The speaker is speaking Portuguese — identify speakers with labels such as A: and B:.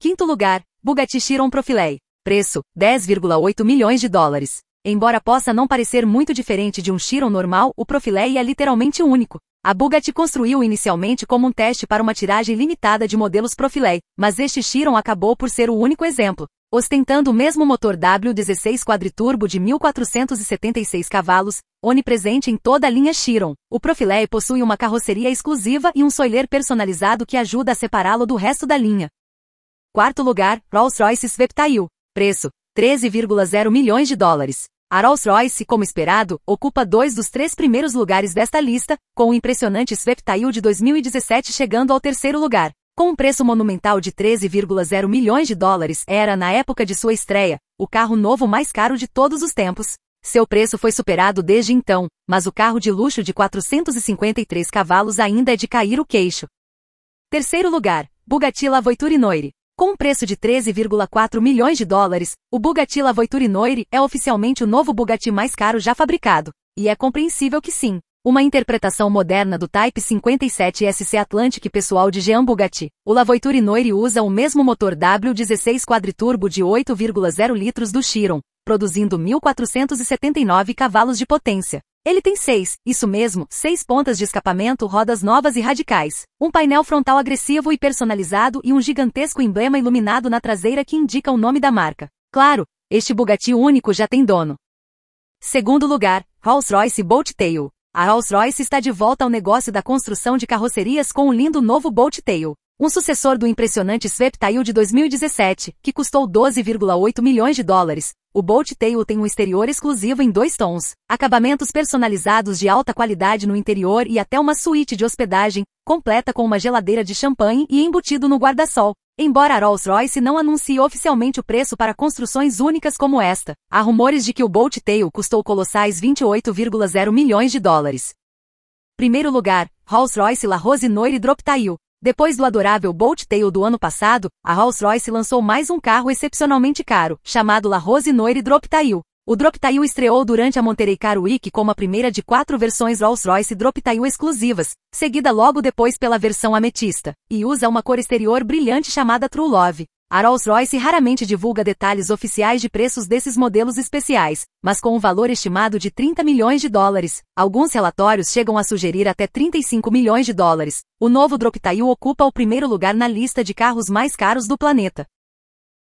A: Quinto lugar, Bugatti Chiron Profilei. Preço, 10,8 milhões de dólares. Embora possa não parecer muito diferente de um Chiron normal, o Profilei é literalmente único. A Bugatti construiu inicialmente como um teste para uma tiragem limitada de modelos Profilei, mas este Chiron acabou por ser o único exemplo. Ostentando o mesmo motor W16 quadriturbo de 1476 cavalos, onipresente em toda a linha Chiron, o Profilei possui uma carroceria exclusiva e um soiler personalizado que ajuda a separá-lo do resto da linha. Quarto lugar, Rolls-Royce Sveptail. Preço, 13,0 milhões de dólares. A Rolls-Royce, como esperado, ocupa dois dos três primeiros lugares desta lista, com o impressionante Sveptail de 2017 chegando ao terceiro lugar. Com um preço monumental de 13,0 milhões de dólares, era, na época de sua estreia, o carro novo mais caro de todos os tempos. Seu preço foi superado desde então, mas o carro de luxo de 453 cavalos ainda é de cair o queixo. Terceiro lugar, Bugatti La Voiture Noire. Com um preço de 13,4 milhões de dólares, o Bugatti La Voiture Noire é oficialmente o novo Bugatti mais caro já fabricado, e é compreensível que sim. Uma interpretação moderna do Type 57 SC Atlantic pessoal de Jean Bugatti, o La Voiture Noire usa o mesmo motor W16 quadriturbo de 8,0 litros do Chiron, produzindo 1.479 cavalos de potência, ele tem seis, isso mesmo, seis pontas de escapamento, rodas novas e radicais, um painel frontal agressivo e personalizado e um gigantesco emblema iluminado na traseira que indica o nome da marca. Claro, este Bugatti único já tem dono. Segundo lugar, Rolls-Royce Bolt Tail. A Rolls-Royce está de volta ao negócio da construção de carrocerias com o um lindo novo Bolt Tail, um sucessor do impressionante Sweptail de 2017, que custou 12,8 milhões de dólares, o Bolt Tail tem um exterior exclusivo em dois tons, acabamentos personalizados de alta qualidade no interior e até uma suíte de hospedagem, completa com uma geladeira de champanhe e embutido no guarda-sol. Embora a Rolls-Royce não anuncie oficialmente o preço para construções únicas como esta, há rumores de que o Bolt Tail custou colossais 28,0 milhões de dólares. Primeiro lugar, Rolls-Royce La Rose Noire Drop Tail, depois do adorável Bolt Tail do ano passado, a Rolls-Royce lançou mais um carro excepcionalmente caro, chamado La Rose Noire Drop Tail. O Drop Tail estreou durante a Monterey Car Week como a primeira de quatro versões Rolls-Royce Drop Tail exclusivas, seguida logo depois pela versão ametista, e usa uma cor exterior brilhante chamada True Love. A Rolls-Royce raramente divulga detalhes oficiais de preços desses modelos especiais, mas com um valor estimado de 30 milhões de dólares, alguns relatórios chegam a sugerir até 35 milhões de dólares. O novo Droptail ocupa o primeiro lugar na lista de carros mais caros do planeta.